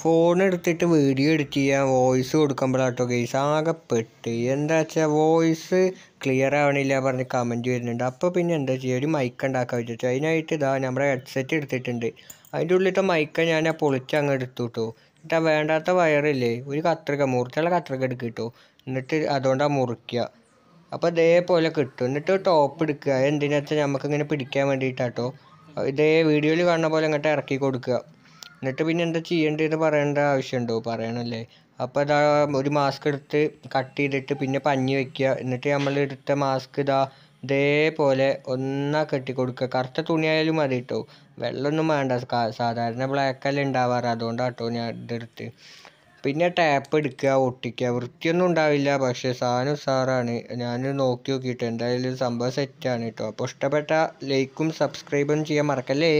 phone എടുത്തിട്ട് video edit ചെയ്യാൻ voice കൊടുക്കുമ്പോഴാട്ടോ ഗെയ്സ് ആകെപ്പെട്ട് എന്താ വെച്ചാൽ വോയിസ് ക്ലിയർ ആവണില്ല പറഞ്ഞ് കമൻറ്റ് വരുന്നുണ്ട് അപ്പോൾ പിന്നെ എന്താ ചെയ്യുക ഒരു മൈക്ക് ഉണ്ടാക്കാൻ വിചാരിച്ചു അതിനായിട്ട് ഇതാ നമ്മുടെ ഹെഡ്സെറ്റ് എടുത്തിട്ടുണ്ട് അതിൻ്റെ ഉള്ളിലത്തെ മൈക്ക് ഞാൻ ആ പൊളിച്ച് അങ്ങ് എടുത്തു കേട്ടോ എന്നിട്ട് വേണ്ടാത്ത വയറില്ലേ ഒരു കത്രിക മുറിച്ചുള്ള കത്രിക എടുക്കുക കേട്ടോ എന്നിട്ട് അതുകൊണ്ടാണ് മുറിക്കുക അപ്പോൾ ഇതേപോലെ കിട്ടും എന്നിട്ട് ടോപ്പ് എടുക്കുക എന്തിനാ വെച്ചാൽ നമുക്കിങ്ങനെ പിടിക്കാൻ വേണ്ടിയിട്ടാട്ടോ ഇതേ വീഡിയോയിൽ കാണുന്ന പോലെ ഇങ്ങോട്ട് ഇറക്കി കൊടുക്കുക എന്നിട്ട് പിന്നെ എന്താ ചെയ്യേണ്ടതെന്ന് പറയേണ്ട ആവശ്യമുണ്ടോ പറയണല്ലേ അപ്പോൾ ഇതാ ഒരു മാസ്ക് എടുത്ത് കട്ട് ചെയ്തിട്ട് പിന്നെ പഞ്ഞി വയ്ക്കുക എന്നിട്ട് നമ്മൾ എടുത്ത മാസ്ക് ഇതാ ഇതേപോലെ ഒന്നാ കെട്ടി കൊടുക്കുക കറുത്ത തുണിയായാലും മതി കേട്ടോ വെള്ളമൊന്നും വേണ്ട സാധാരണ ബ്ലാക്കല്ല ഉണ്ടാവാറ് അതുകൊണ്ട് കേട്ടോ ഞാൻ ഇതെടുത്ത് പിന്നെ ടാപ്പ് എടുക്കുക ഒട്ടിക്കുക വൃത്തിയൊന്നും ഉണ്ടാവില്ല പക്ഷേ സാധനം ഉസാറാണ് ഞാൻ നോക്കി നോക്കിയിട്ട് എന്തായാലും സംഭവം സെറ്റാണ് കേട്ടോ അപ്പോൾ ഇഷ്ടപ്പെട്ട ലൈക്കും സബ്സ്ക്രൈബും ചെയ്യാൻ മറക്കല്ലേ